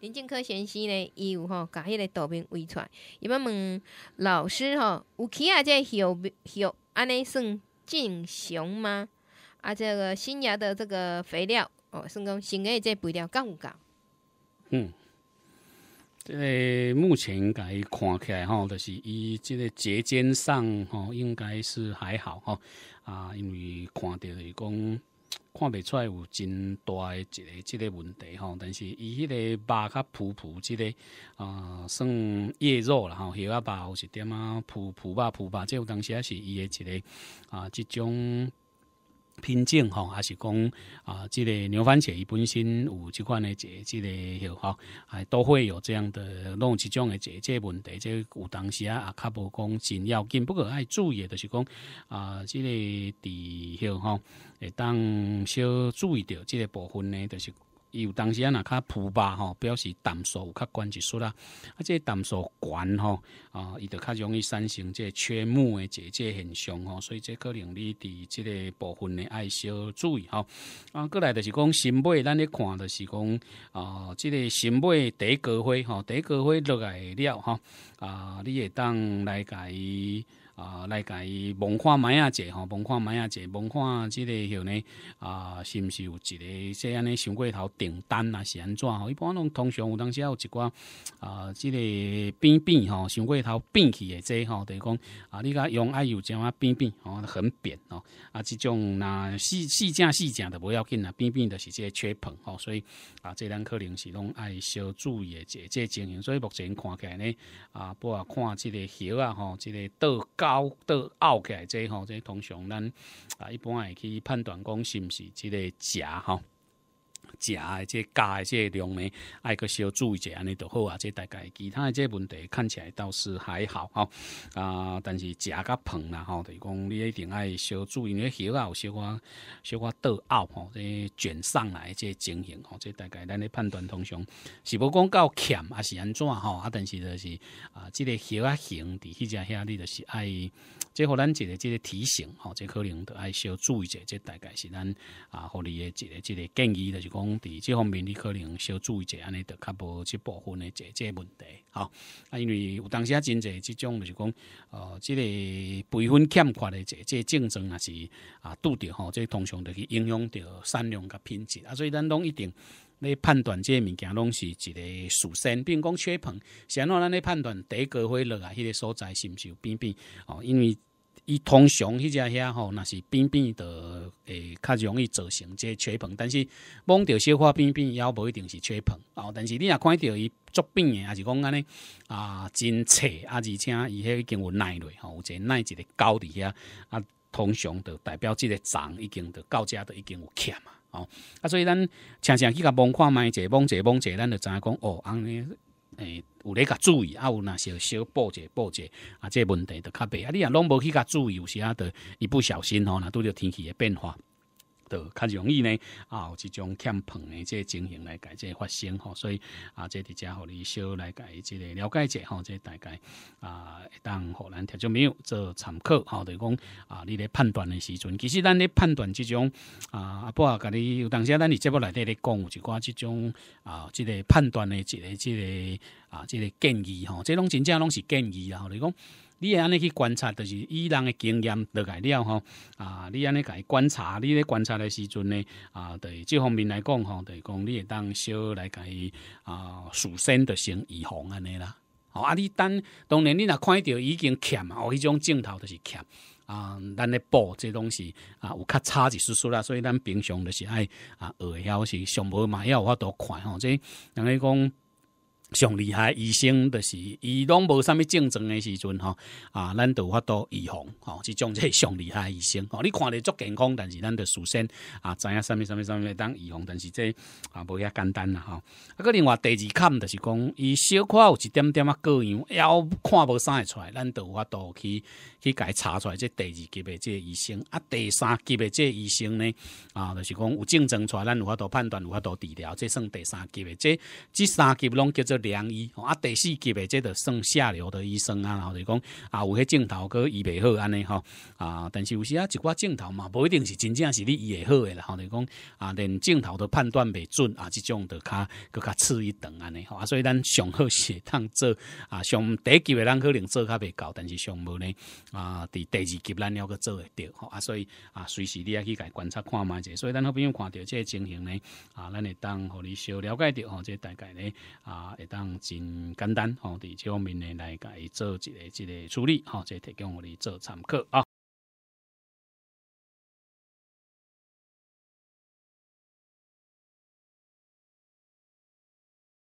林俊科先生呢，伊有吼甲迄个抖音围出，来，伊要问老师吼，有起啊？这小小安尼算正常吗？啊，这个新芽的这个肥料哦，算讲新的这肥料够唔够？嗯，这目前改看起来吼，就是伊这个节尖上吼，应该是还好吼啊，因为看着是讲。看袂出来有真大诶一个即个问题吼，但是伊迄个肉较朴朴，即个啊算叶肉啦吼，叶肉肉是点啊朴朴吧朴吧，即有当时也是伊诶一个啊即种。品种吼，还是讲啊，这个牛番茄伊本身有即款的这、这个吼，还都会有这样的弄即种的这这问题，这有当时啊，也较无讲真要紧，不过爱注意，的就是讲啊，这个第吼，当小注意着即个部分呢，就是。伊有当时啊，若较浮吧吼，表示淡素有较悬一丝啦，啊，这淡素悬吼，啊，伊就较容易产生这缺木的这这现象吼，所以这可能你伫这个部分的爱烧水注意啊，过来就是讲新尾咱咧看着是讲啊，这个新第一高灰第一高灰落来了吼，啊，你会当来甲伊。啊，来甲伊望看买啊者吼，望看买啊者，望看即个许呢啊，是毋是有一个说安尼上过头订单啊是安怎吼？一般拢通常有当时有一寡啊，即个变变吼，上过头变去的这吼，就是讲啊，你甲用爱有怎啊变变吼，很扁哦啊，即种若细细正细正的无要紧啊，变变的是个缺捧吼，所以啊，即咱可能是拢爱小注意的即即经营，所以目前看起来呢啊，不啊看即个叶啊吼，即个豆干。高得凹起来，这吼，这通常咱啊一般会去判断讲是毋是即个假哈。食诶，即加诶，即量呢，爱个小注意者安尼著好啊。即大概其他诶，即问题看起来倒是还好吼啊。但是食甲碰啦吼，就是讲你一定爱小注意，因为鱼啊有小寡小寡倒凹吼，这卷上来这情形吼，这大概咱咧判断通常是无讲到欠还是安怎吼啊，但是就是啊，这个鱼啊型，伫迄只遐，你就是爱，即互咱一个即个提醒吼，这可能都爱小注意者，这大概是咱啊互你的一个即个建议著、就。讲，伫这方面你可能小注意一下，安尼就较无即部分的即个问题，好，啊，因为有当啊，真侪即种就是讲，呃，即个培训欠缺的，即即竞争也是啊，拄着吼，即通常就去影响到善良甲品质，啊，所以咱拢一定，你判断即物件拢是一个属性，并讲缺捧，然后咱咧判断第一个会落啊，迄个所在是毋是有变变，哦，因为。伊通常迄只遐吼，若是扁扁的，诶，较容易造成即缺硼。但是摸着小花扁扁，也无一定是缺硼哦。但是你若看着伊足扁的，还是讲安尼啊，真脆啊，而且伊迄已经有耐力，吼，有个耐一个高伫遐啊。通常的代表即个长，已经的到遮都已经有欠嘛，吼。啊，所以咱常常去甲摸看觅者，摸者摸者，咱就知影讲哦，安尼。诶，有咧较注意，啊有那小小报者报者，啊这问题着较白，啊你啊拢无去较注意，有时啊着一不小心吼，那拄着天气的变化。的较容易呢，啊，有即种欠碰的这情形来改这发生吼，所以啊，这伫遮互你小来改，即个了解一下吼，即大概啊，当互咱听众没有做参考吼，等于讲啊，你咧判断的时阵，其实咱咧判断这种啊，阿伯啊，甲你有当时咱伫节目内底咧讲，有一寡这种啊，即个判断的即个即个。啊，这个建议吼，即拢真正拢是建议啊！你讲，你安尼去观察，就是以人的经验落来了吼。啊，你安尼甲伊观察，你咧观察的时阵呢，啊，对即方面来讲吼，对于讲你当小来甲伊啊，事先的先预防安尼啦。啊，你等当然你若看到已经欠啊，哦，迄种镜头就是欠啊，咱咧报这东西啊，有较差一丝丝啦，所以咱平常就是爱啊，学会晓是上无买有法度看吼，即人于讲。上厉害医生就是，伊拢无啥物症状的时阵吼，啊，咱都法度预防，吼，种即系上厉害医生，吼，你看着足健康，但是咱的首先啊，知影啥物啥物啥物当预防，但是这啊，无遐简单啦，吼。啊，个另外第二坎就是讲，伊小可有一点点啊过样，要看无啥会出来，咱都法度去去甲伊查出来。即第二级的这医生，啊，第三级的这医生呢，啊，就是讲有症状出来，咱有法度判断，有法度治疗，这算第三级的，这这三级拢叫做。良医，啊，第四级的即个算下流的医生啊，然后就讲啊，有迄镜头去医袂好安尼吼，啊，但是有时啊，一寡镜头嘛，不一定是真正是你医会好的啦，吼，就讲啊，连镜头都判断袂准啊，这种的卡佮较次一等安尼吼，所以咱上好是当做啊，上第一级的咱可能做较袂到，但是上无呢啊，第第二级咱要佮做会到吼，啊，所以啊，随时你要去家观察看卖者，所以咱好朋友看到这情形呢，啊，咱会当互你少了解着吼，这大概呢啊。当真简单，哈！对这方面呢，来加以做一个、一个处理，哈！这提供互你做参考啊。